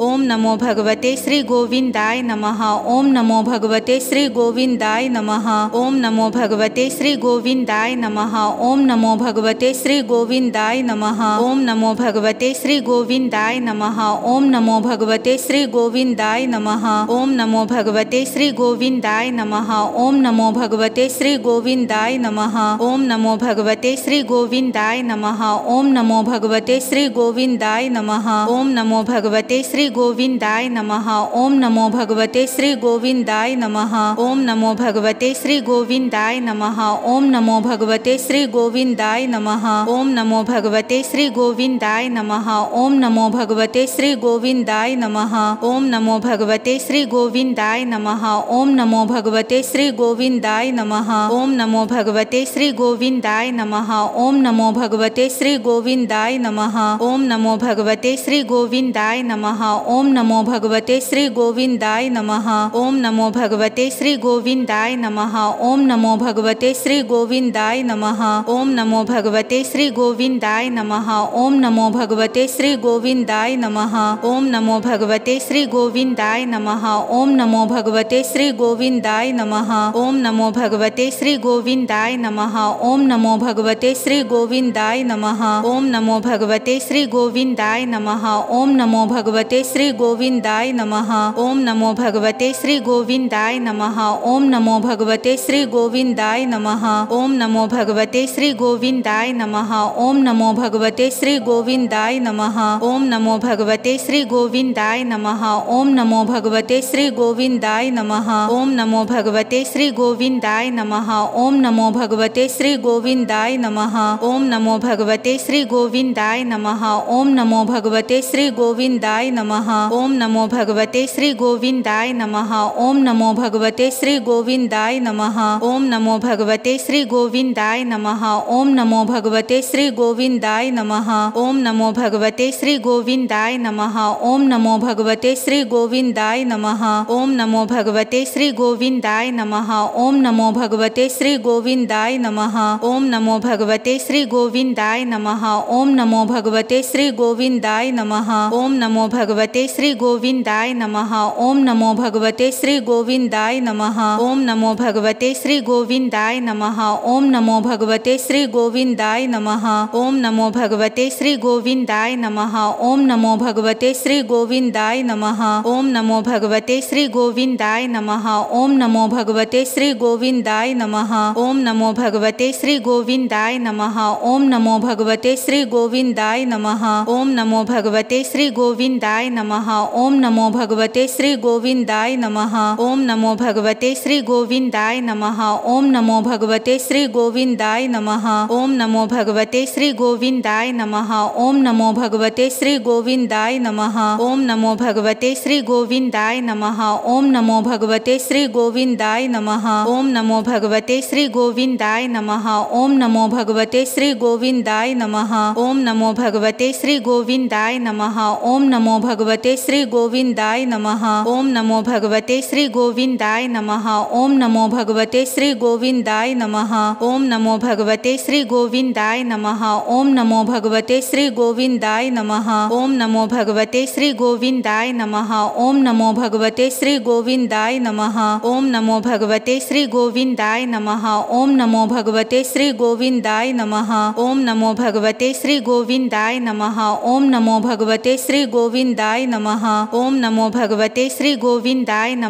ओम नमो भगवते श्री गोविंदाय नमः ओम नमो भगवते श्री गोविंदाय नमः ओम नमो भगवते श्री गोविंदाय नमः ओम नमो भगवते श्री गोविंदाय नमः ओम नमो भगवते श्री गोविंदाय नमः ओम नमो भगवते श्री गोविंदाय नमः ओम नमो भगवते श्री गोविंदाय नमः ओम नमो भगवते श्री गोविंदाय नमः ओम नमो भगवते श्री गोविंदाय नमः ओम नमो भगवते श्री गोविंदाय नमः ओम नमो भगवते श्री श्री गोविंदाय नमः ओम नमो भगवते श्री गोविंदाय नमः ओम नमो भगवते श्री गोविंदाय नमः ओम नमो भगवते श्री गोविंदाय नमः ओम नमो भगवते श्री गोविंदाय नमः ओम नमो भगवते श्री गोविंदाय नमः ओम नमो भगवते श्री गोविंदाय नमः ओम नमो भगवते श्री गोविंदाय नमः ओम नमो भगवते श्री गोविंदाय नमः ओम नमो भगवते श्री गोविंदाय नमः ओम नमो भगवते श्री गोविंदाय नमः ओम नमो भगवते श्री गोविंदाय नमः ओम नमो भगवते श्री गोविंदाय नमः ओम नमो भगवते श्री गोविंदाय नमः ओम नमो भगवते श्री गोविंदाय नमः ओम नमो भगवते श्री गोविंदाय नमः ओम नमो भगवते श्री गोविंदाय नमः ओम नमो भगवते श्री गोविंदाय नमः ओम नमो भगवते श्री गोविंदाय नमः ओम नमो भगवते श्री गोविंदाय नमः ओम नमो भगवते श्री गोविंदाय नमः ओम नमो भगवते श्री गोविंदाय नमः ओम नमो भगवते श्री गोविंदाय नमः ओम नमो भगवते श्री गोविंदाय नमः ओम नमो भगवते श्री गोविंदाय नमः ओम नमो भगवते श्री गोविंदाय नमः ओम नमो भगवते श्री गोविंदाय नमः ओम नमो भगवते श्री गोविंदाय नमः ओम नमो भगवते श्री गोविंदाय नमः ओम नमो भगवते श्री गोविंदाय नमः ओम नमो भगवते श्री गोविंदाय नमः ओम नमो भगवते श्री गोविंदाय नमः नमः ओम नमो भगवते श्री गोविंदाय नमः ओम नमो भगवते श्री गोविंदाय नमः ओम नमो भगवते श्री गोविंदाय नमः ओम नमो भगवते श्री गोविंदाय नमः ओम नमो भगवते श्री गोविंदाय नमः ओम नमो भगवते श्री गोविंदाय नमः ओम नमो भगवते श्री गोविंदाय नमः ओम नमो भगवते श्री गोविंदाय नमः ओम नमो भगवते श्री गोविंदाय नमः ओम नमो भगवते श्री गोविंदाय नमः ओम नमो भगवते भगवते श्री गोविंदाय नमः ओम नमो भगवते श्री गोविंदाय नमः ओम नमो भगवते श्री गोविंदाय नमः ओम नमो भगवते श्री गोविंदाय नमः ओम नमो भगवते श्री गोविंदाय नमः ओम नमो भगवते श्री गोविंदाय नमः ओम नमो भगवते श्री गोविंदाय नमः ओम नमो भगवते श्री गोविंदाय नमः ओम नमो भगवते श्री गोविंदाय नमः ओम नमो भगवते श्री गोविंदाय नमः ओम नमो भगवते श्री गोविंदाय नमः ओम नमो भगवते श्री गोविंदाय नमः ओम नमो भगवते श्री गोविंदाय नमः ओम नमो भगवते श्री गोविंदाय नमः ओम नमो भगवते श्री गोविंदाय नमः ओम नमो भगवते श्री गोविंदाय नमः ओम नमो भगवते श्री गोविंदाय नमः ओम नमो भगवते श्री गोविंदाय नमः ओम नमो भगवते श्री गोविंदाय नमः ओम नमो भगवते श्री गोविंदाय नमः ओम नमो भगवते श्री गोविंदाय नमः ओम नमो भगवते भगवते श्री गोविंदाय नमः ओम नमो भगवते श्री गोविंदाय नमः ओम नमो भगवते श्री गोविंदाय नमः ओम नमो भगवते श्री गोविंदाय नमः ओम नमो भगवते श्री गोविंदाय नमः ओम नमो भगवते श्री गोविंदाय नमः ओम नमो भगवते श्री गोविंदाय नमः ओम नमो भगवते श्री गोविंदाय नमः ओम नमो भगवते श्री गोविंदाय नमः ओम नमो भगवते श्री गोविंदाय नमः ओम नमो भगवते श्री गोविंदाय गोविंदाय नमः ओम नमो भगवते श्री गोविंदाय नमः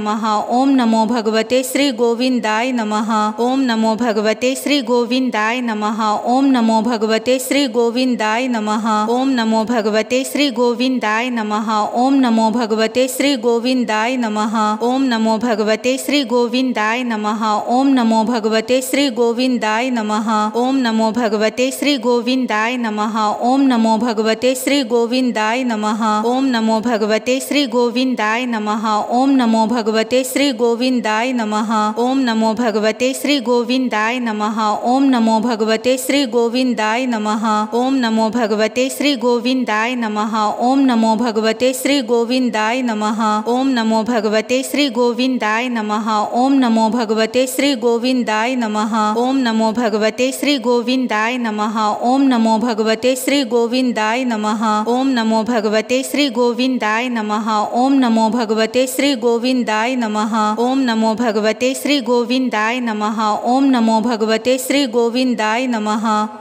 ओम नमो भगवते श्री गोविंदाय नमः ओम नमो भगवते श्री गोविंदाय नमः ओम नमो भगवते श्री गोविंदाय नमः ओम नमो भगवते श्री गोविंदाय नमः ओम नमो भगवते श्री गोविंदाय नमः ओम नमो भगवते श्री गोविंदाय नमः ओम नमो भगवते श्री गोविंदाय नमः ओम नमो भगवते श्री गोविंदाय नमः ओम नमो भगवते श्री गोविंदाय नमः ओम नमो नमो भगवते श्री गोविंदाय नमः ओम नमो भगवते श्री गोविंदाय नमः ओम नमो भगवते श्री गोविंदाय नमः ओम नमो भगवते श्री गोविंदाय नमः ओम नमो भगवते श्री गोविंदाय नमः ओम नमो भगवते श्री गोविंदाय नमः ओम नमो भगवते श्री गोविंदाय नमः ओम नमो भगवते श्री गोविंदाय नमः ओम नमो भगवते श्री गोविंदाय नमः ओम नमो भगवते श्री गोविंदाय नमः ओम नमो भगवते श्री गोविंद गोविंदाय नमः ओम नमो भगवते श्री गोविंदाय नमः ओम नमो भगवते श्री गोविंदाय नमः ओम नमो भगवते श्री गोविंदाय नमः